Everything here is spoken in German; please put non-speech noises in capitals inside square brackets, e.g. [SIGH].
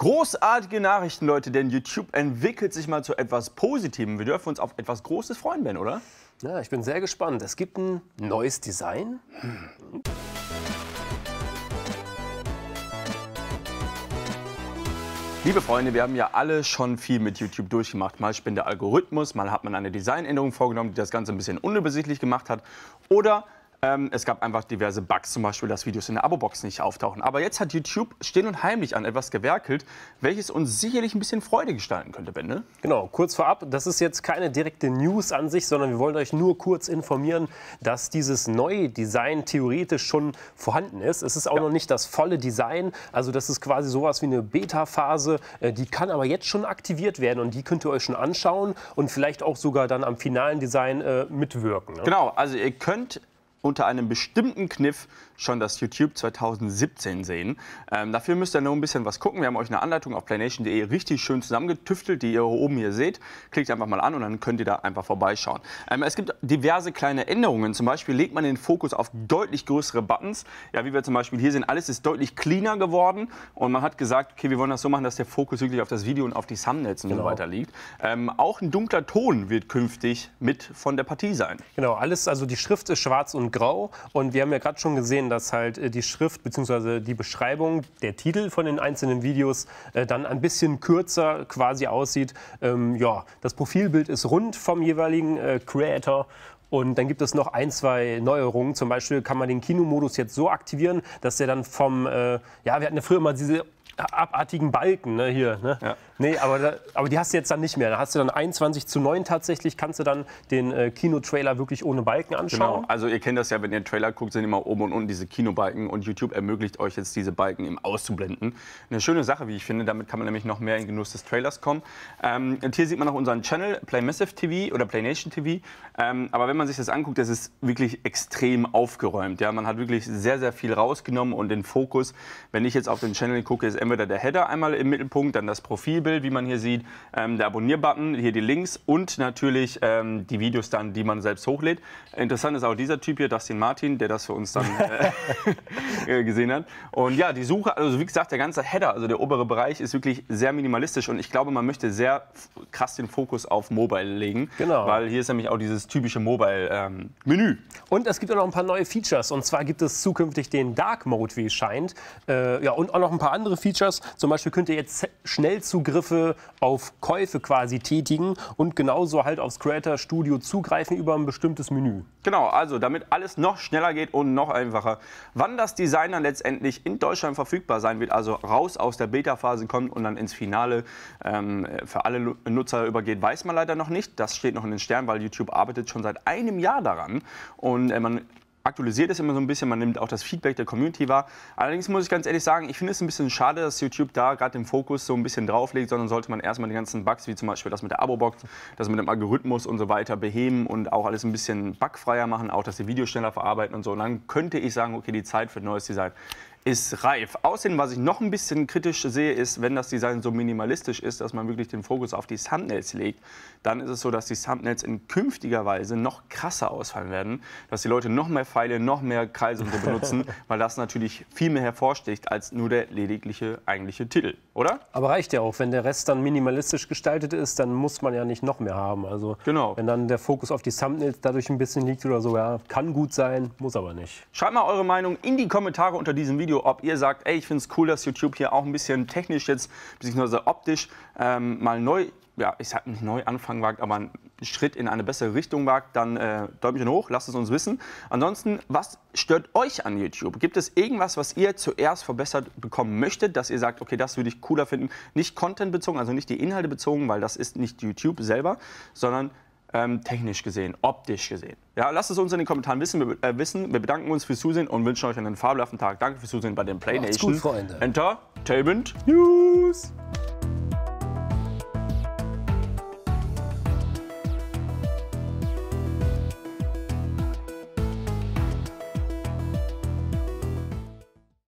Großartige Nachrichten, Leute, denn YouTube entwickelt sich mal zu etwas Positivem. Wir dürfen uns auf etwas Großes freuen, Ben, oder? Ja, ich bin sehr gespannt. Es gibt ein neues Design. Hm. Liebe Freunde, wir haben ja alle schon viel mit YouTube durchgemacht. Mal spinnt der Algorithmus, mal hat man eine Designänderung vorgenommen, die das Ganze ein bisschen unübersichtlich gemacht hat. Oder ähm, es gab einfach diverse Bugs, zum Beispiel, dass Videos in der Abo-Box nicht auftauchen. Aber jetzt hat YouTube still und heimlich an etwas gewerkelt, welches uns sicherlich ein bisschen Freude gestalten könnte, Ben. Ne? Genau, kurz vorab, das ist jetzt keine direkte News an sich, sondern wir wollen euch nur kurz informieren, dass dieses neue Design theoretisch schon vorhanden ist. Es ist auch ja. noch nicht das volle Design, also das ist quasi sowas wie eine Beta-Phase, äh, die kann aber jetzt schon aktiviert werden und die könnt ihr euch schon anschauen und vielleicht auch sogar dann am finalen Design äh, mitwirken. Ne? Genau, also ihr könnt unter einem bestimmten Kniff schon das YouTube 2017 sehen. Ähm, dafür müsst ihr nur ein bisschen was gucken. Wir haben euch eine Anleitung auf playnation.de richtig schön zusammengetüftelt, die ihr oben hier seht. Klickt einfach mal an und dann könnt ihr da einfach vorbeischauen. Ähm, es gibt diverse kleine Änderungen. Zum Beispiel legt man den Fokus auf deutlich größere Buttons. Ja, wie wir zum Beispiel hier sehen, alles ist deutlich cleaner geworden und man hat gesagt, okay, wir wollen das so machen, dass der Fokus wirklich auf das Video und auf die Thumbnails und genau. so weiter liegt. Ähm, auch ein dunkler Ton wird künftig mit von der Partie sein. Genau, alles, also die Schrift ist schwarz und grau. Und wir haben ja gerade schon gesehen, dass halt äh, die Schrift bzw. die Beschreibung, der Titel von den einzelnen Videos äh, dann ein bisschen kürzer quasi aussieht. Ähm, ja, das Profilbild ist rund vom jeweiligen äh, Creator und dann gibt es noch ein, zwei Neuerungen. Zum Beispiel kann man den Kinomodus jetzt so aktivieren, dass der dann vom, äh, ja, wir hatten ja früher mal diese abartigen Balken ne, hier. Ne? Ja. Nee, aber, da, aber die hast du jetzt dann nicht mehr. Da hast du dann 21 zu 9 tatsächlich, kannst du dann den äh, Kinotrailer wirklich ohne Balken anschauen. Genau, also ihr kennt das ja, wenn ihr den Trailer guckt, sind immer oben und unten diese Kinobalken und YouTube ermöglicht euch jetzt diese Balken eben auszublenden. Eine schöne Sache, wie ich finde, damit kann man nämlich noch mehr in Genuss des Trailers kommen. Ähm, und hier sieht man auch unseren Channel, Playmassive TV oder Playnation TV. Ähm, aber wenn man sich das anguckt, das ist wirklich extrem aufgeräumt. Ja? Man hat wirklich sehr, sehr viel rausgenommen und den Fokus, wenn ich jetzt auf den Channel gucke, ist dann wird da der Header einmal im Mittelpunkt, dann das Profilbild, wie man hier sieht, ähm, der Abonnier-Button, hier die Links und natürlich ähm, die Videos dann, die man selbst hochlädt. Interessant ist auch dieser Typ hier, Dustin Martin, der das für uns dann [LAUGHS] äh, [LAUGHS] äh, gesehen hat. Und ja, die Suche, also wie gesagt, der ganze Header, also der obere Bereich ist wirklich sehr minimalistisch und ich glaube, man möchte sehr krass den Fokus auf Mobile legen. Genau. Weil hier ist nämlich auch dieses typische Mobile-Menü. Ähm, und es gibt auch noch ein paar neue Features. Und zwar gibt es zukünftig den Dark Mode, wie es scheint. Äh, ja, und auch noch ein paar andere Features Features. Zum Beispiel könnt ihr jetzt Schnellzugriffe auf Käufe quasi tätigen und genauso halt aufs Creator Studio zugreifen über ein bestimmtes Menü. Genau, also damit alles noch schneller geht und noch einfacher. Wann das Design dann letztendlich in Deutschland verfügbar sein wird, also raus aus der Beta-Phase kommt und dann ins Finale ähm, für alle Nutzer übergeht, weiß man leider noch nicht. Das steht noch in den Sternen, weil YouTube arbeitet schon seit einem Jahr daran und äh, man aktualisiert es immer so ein bisschen, man nimmt auch das Feedback der Community wahr. Allerdings muss ich ganz ehrlich sagen, ich finde es ein bisschen schade, dass YouTube da gerade den Fokus so ein bisschen drauf legt, sondern sollte man erstmal die ganzen Bugs, wie zum Beispiel das mit der Abo-Box, das mit dem Algorithmus und so weiter beheben und auch alles ein bisschen bugfreier machen, auch dass die Videos schneller verarbeiten und so. Und dann könnte ich sagen, okay, die Zeit für neues Design ist reif. Außerdem, was ich noch ein bisschen kritisch sehe, ist, wenn das Design so minimalistisch ist, dass man wirklich den Fokus auf die Thumbnails legt, dann ist es so, dass die Thumbnails in künftiger Weise noch krasser ausfallen werden, dass die Leute noch mehr Pfeile, noch mehr Kreise so benutzen, [LAUGHS] weil das natürlich viel mehr hervorsticht als nur der ledigliche eigentliche Titel, oder? Aber reicht ja auch, wenn der Rest dann minimalistisch gestaltet ist, dann muss man ja nicht noch mehr haben. Also genau. wenn dann der Fokus auf die Thumbnails dadurch ein bisschen liegt oder so, ja, kann gut sein, muss aber nicht. Schreibt mal eure Meinung in die Kommentare unter diesem Video ob ihr sagt, ey, ich finde es cool, dass YouTube hier auch ein bisschen technisch jetzt, beziehungsweise optisch ähm, mal neu, ja, ich sag nicht neu anfangen wagt, aber einen Schritt in eine bessere Richtung wagt, dann äh, Däumchen hoch, lasst es uns wissen. Ansonsten, was stört euch an YouTube? Gibt es irgendwas, was ihr zuerst verbessert bekommen möchtet, dass ihr sagt, okay, das würde ich cooler finden? Nicht contentbezogen, also nicht die Inhalte bezogen, weil das ist nicht YouTube selber, sondern ähm, technisch gesehen, optisch gesehen? Ja, lasst es uns in den Kommentaren wissen. Wir, äh, wissen. wir bedanken uns fürs Zusehen und wünschen euch einen fabelhaften Tag. Danke fürs Zusehen bei den PlayNation. Macht's gut, Freunde. Entertainment News.